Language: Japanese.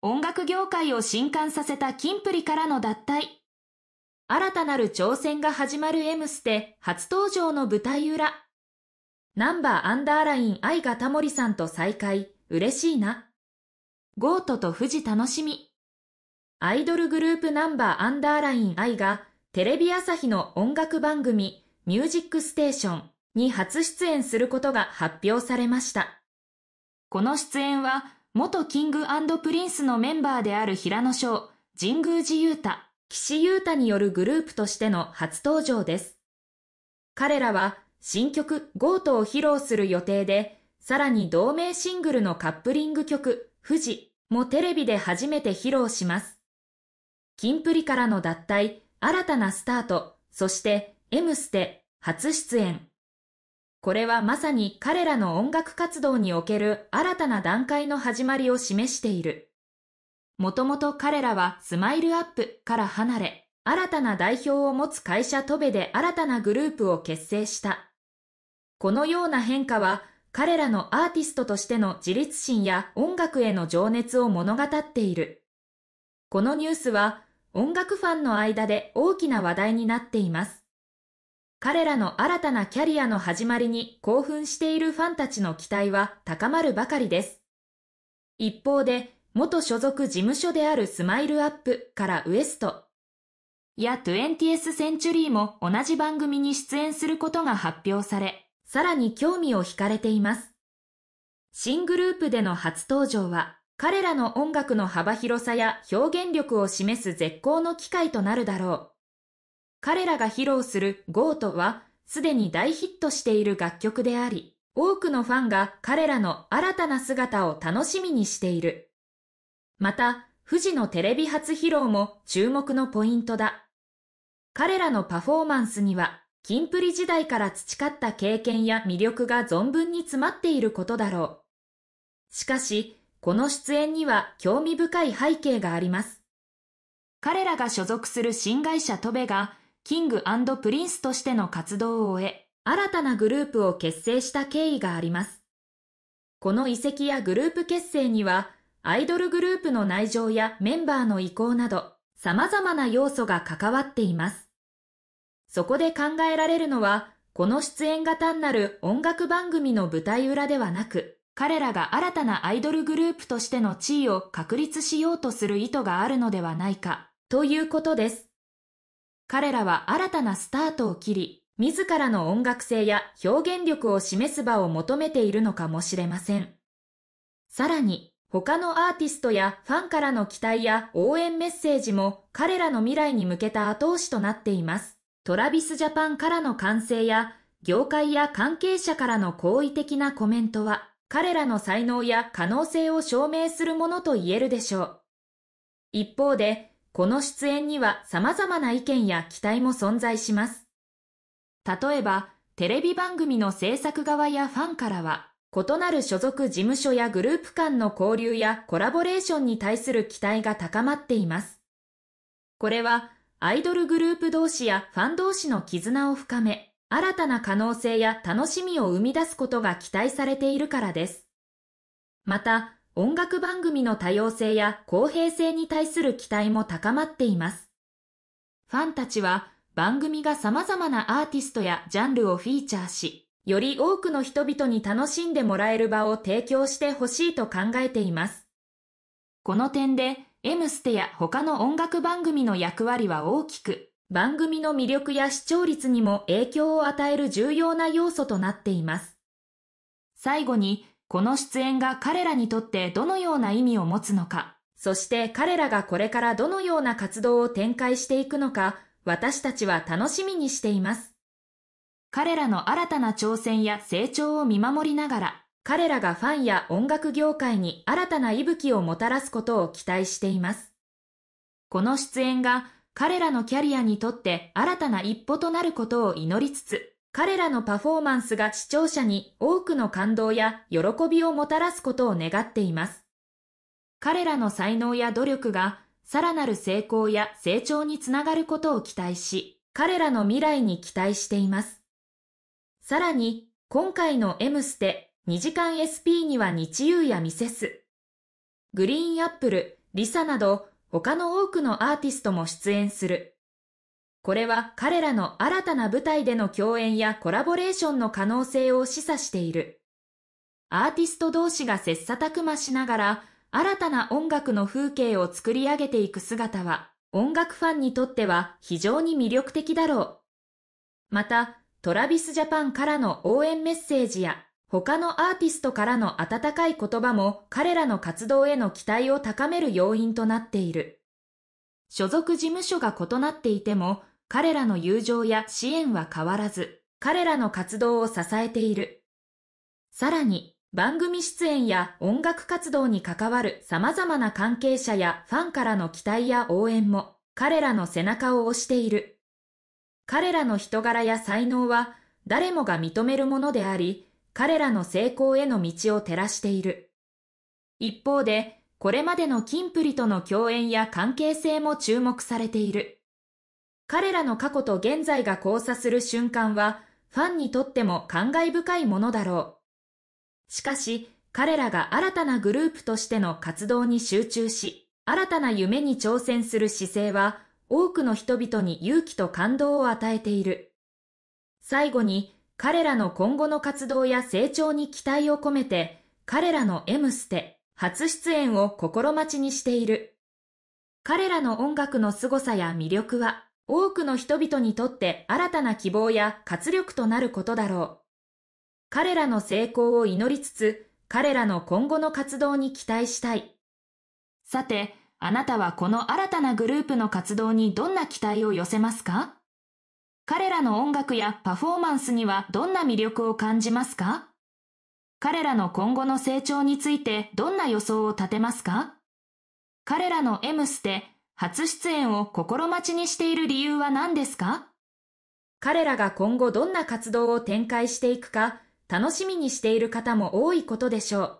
音楽業界を震撼させたキンプリからの脱退。新たなる挑戦が始まる M ステ初登場の舞台裏。ナンバーアンダーライン愛がタモリさんと再会、嬉しいな。ゴートと富士楽しみ。アイドルグループナンバーアンダーライン愛がテレビ朝日の音楽番組ミュージックステーションに初出演することが発表されました。この出演は元キングプリンスのメンバーである平野翔、神宮寺勇太、岸優太によるグループとしての初登場です。彼らは新曲ゴートを披露する予定で、さらに同名シングルのカップリング曲、富士もテレビで初めて披露します。キンプリからの脱退、新たなスタート、そして M ステ、初出演、これはまさに彼らの音楽活動における新たな段階の始まりを示している。もともと彼らはスマイルアップから離れ、新たな代表を持つ会社トベで新たなグループを結成した。このような変化は、彼らのアーティストとしての自立心や音楽への情熱を物語っている。このニュースは、音楽ファンの間で大きな話題になっています。彼らの新たなキャリアの始まりに興奮しているファンたちの期待は高まるばかりです。一方で、元所属事務所であるスマイルアップからウエストや 20th Century も同じ番組に出演することが発表され、さらに興味を惹かれています。新グループでの初登場は、彼らの音楽の幅広さや表現力を示す絶好の機会となるだろう。彼らが披露する GO とは、すでに大ヒットしている楽曲であり、多くのファンが彼らの新たな姿を楽しみにしている。また、富士のテレビ初披露も注目のポイントだ。彼らのパフォーマンスには、キンプリ時代から培った経験や魅力が存分に詰まっていることだろう。しかし、この出演には興味深い背景があります。彼らが所属する新会社トベが、キングプリンスとしての活動を終え、新たなグループを結成した経緯があります。この遺跡やグループ結成には、アイドルグループの内情やメンバーの意向など、様々な要素が関わっています。そこで考えられるのは、この出演が単なる音楽番組の舞台裏ではなく、彼らが新たなアイドルグループとしての地位を確立しようとする意図があるのではないか、ということです。彼らは新たなスタートを切り、自らの音楽性や表現力を示す場を求めているのかもしれません。さらに、他のアーティストやファンからの期待や応援メッセージも彼らの未来に向けた後押しとなっています。トラビスジャパンからの歓声や、業界や関係者からの好意的なコメントは、彼らの才能や可能性を証明するものと言えるでしょう。一方で、この出演には様々な意見や期待も存在します。例えば、テレビ番組の制作側やファンからは、異なる所属事務所やグループ間の交流やコラボレーションに対する期待が高まっています。これは、アイドルグループ同士やファン同士の絆を深め、新たな可能性や楽しみを生み出すことが期待されているからです。また、音楽番組の多様性や公平性に対する期待も高まっています。ファンたちは番組が様々なアーティストやジャンルをフィーチャーし、より多くの人々に楽しんでもらえる場を提供してほしいと考えています。この点で、M ステや他の音楽番組の役割は大きく、番組の魅力や視聴率にも影響を与える重要な要素となっています。最後に、この出演が彼らにとってどのような意味を持つのか、そして彼らがこれからどのような活動を展開していくのか、私たちは楽しみにしています。彼らの新たな挑戦や成長を見守りながら、彼らがファンや音楽業界に新たな息吹をもたらすことを期待しています。この出演が彼らのキャリアにとって新たな一歩となることを祈りつつ、彼らのパフォーマンスが視聴者に多くの感動や喜びをもたらすことを願っています。彼らの才能や努力がさらなる成功や成長につながることを期待し、彼らの未来に期待しています。さらに、今回の M ステ2時間 SP には日夕やミセス、グリーンアップル、リサなど他の多くのアーティストも出演する。これは彼らの新たな舞台での共演やコラボレーションの可能性を示唆している。アーティスト同士が切磋琢磨しながら、新たな音楽の風景を作り上げていく姿は、音楽ファンにとっては非常に魅力的だろう。また、トラビスジャパンからの応援メッセージや、他のアーティストからの温かい言葉も彼らの活動への期待を高める要因となっている。所属事務所が異なっていても、彼らの友情や支援は変わらず、彼らの活動を支えている。さらに、番組出演や音楽活動に関わる様々な関係者やファンからの期待や応援も彼らの背中を押している。彼らの人柄や才能は誰もが認めるものであり、彼らの成功への道を照らしている。一方で、これまでのキンプリとの共演や関係性も注目されている。彼らの過去と現在が交差する瞬間は、ファンにとっても感慨深いものだろう。しかし、彼らが新たなグループとしての活動に集中し、新たな夢に挑戦する姿勢は、多くの人々に勇気と感動を与えている。最後に、彼らの今後の活動や成長に期待を込めて、彼らの M ステ、初出演を心待ちにしている。彼らの音楽の凄さや魅力は、多くの人々にとって新たな希望や活力となることだろう。彼らの成功を祈りつつ、彼らの今後の活動に期待したい。さて、あなたはこの新たなグループの活動にどんな期待を寄せますか彼らの音楽やパフォーマンスにはどんな魅力を感じますか彼らの今後の成長についてどんな予想を立てますか彼らの M ステ初出演を心待ちにしている理由は何ですか彼らが今後どんな活動を展開していくか楽しみにしている方も多いことでしょう。